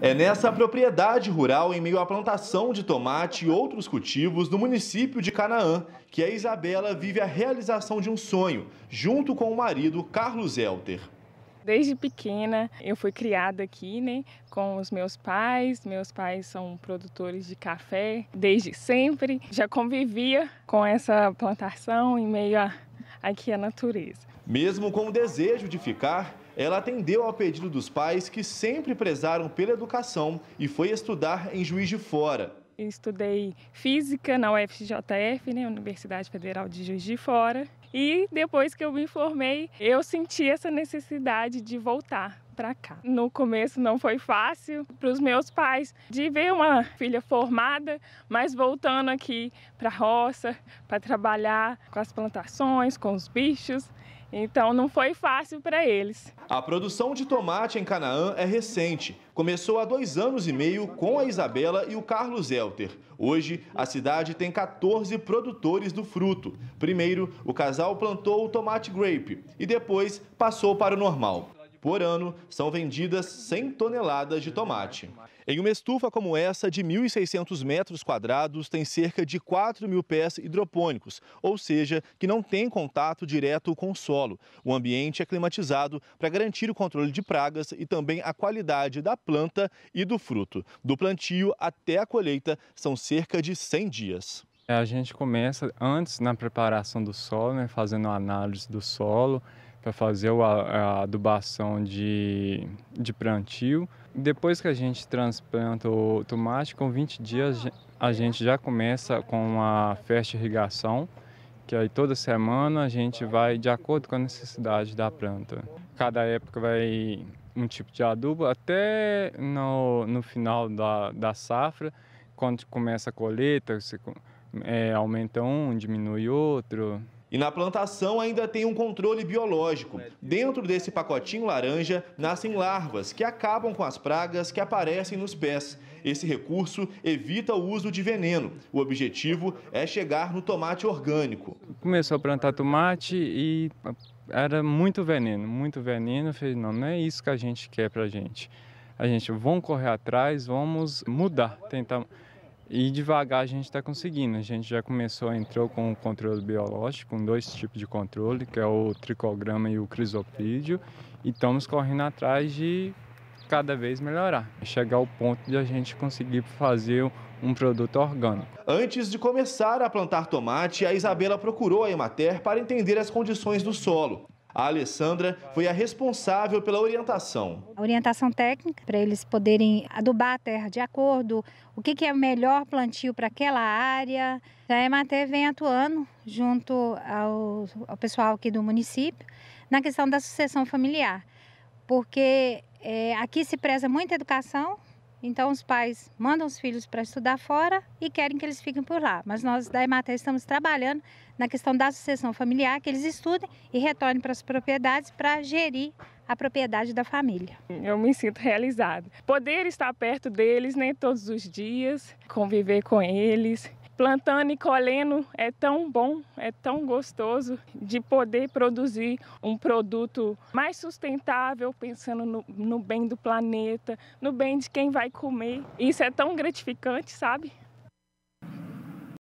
É nessa propriedade rural, em meio à plantação de tomate e outros cultivos do município de Canaã, que a Isabela vive a realização de um sonho, junto com o marido Carlos Elter. Desde pequena eu fui criada aqui, né, com os meus pais. Meus pais são produtores de café desde sempre. Já convivia com essa plantação em meio a, aqui à natureza. Mesmo com o desejo de ficar, ela atendeu ao pedido dos pais que sempre prezaram pela educação e foi estudar em Juiz de Fora. Eu estudei física na UFJF, né, Universidade Federal de Juiz de Fora. E depois que eu me formei, eu senti essa necessidade de voltar para cá. No começo não foi fácil para os meus pais de ver uma filha formada, mas voltando aqui para a roça, para trabalhar com as plantações, com os bichos. Então não foi fácil para eles. A produção de tomate em Canaã é recente. Começou há dois anos e meio com a Isabela e o Carlos Elter. Hoje, a cidade tem 14 produtores do fruto. Primeiro, o casal plantou o tomate grape e depois passou para o normal por ano, são vendidas 100 toneladas de tomate. Em uma estufa como essa, de 1.600 metros quadrados, tem cerca de 4 mil pés hidropônicos, ou seja, que não tem contato direto com o solo. O ambiente é climatizado para garantir o controle de pragas e também a qualidade da planta e do fruto. Do plantio até a colheita, são cerca de 100 dias. A gente começa antes na preparação do solo, né, fazendo a análise do solo, para fazer a, adubação de, de plantio. Depois que a gente transplanta o tomate, com 20 dias a gente já começa com a festa irrigação, que aí toda semana a gente vai de acordo com a necessidade da planta. Cada época vai um tipo de adubo, até no, no final da, da safra, quando começa a colheita, você é, aumenta um, diminui outro. E na plantação ainda tem um controle biológico. Dentro desse pacotinho laranja nascem larvas que acabam com as pragas que aparecem nos pés. Esse recurso evita o uso de veneno. O objetivo é chegar no tomate orgânico. Começou a plantar tomate e ah, era muito veneno, muito veneno. Eu falei, não, não é isso que a gente quer para a gente. A gente, vamos correr atrás, vamos mudar, tentar e devagar a gente está conseguindo. A gente já começou, entrou com o controle biológico, com dois tipos de controle, que é o tricograma e o crisopídio, e estamos correndo atrás de cada vez melhorar, chegar ao ponto de a gente conseguir fazer um produto orgânico. Antes de começar a plantar tomate, a Isabela procurou a Emater para entender as condições do solo. A Alessandra foi a responsável pela orientação. A orientação técnica para eles poderem adubar a terra de acordo, o que, que é o melhor plantio para aquela área. A Emater vem atuando junto ao, ao pessoal aqui do município na questão da sucessão familiar, porque é, aqui se preza muita educação, então os pais mandam os filhos para estudar fora e querem que eles fiquem por lá. Mas nós da Emater estamos trabalhando na questão da sucessão familiar, que eles estudem e retornem para as propriedades para gerir a propriedade da família. Eu me sinto realizada. Poder estar perto deles, nem né, todos os dias, conviver com eles, plantando e colhendo é tão bom, é tão gostoso de poder produzir um produto mais sustentável, pensando no, no bem do planeta, no bem de quem vai comer. Isso é tão gratificante, sabe?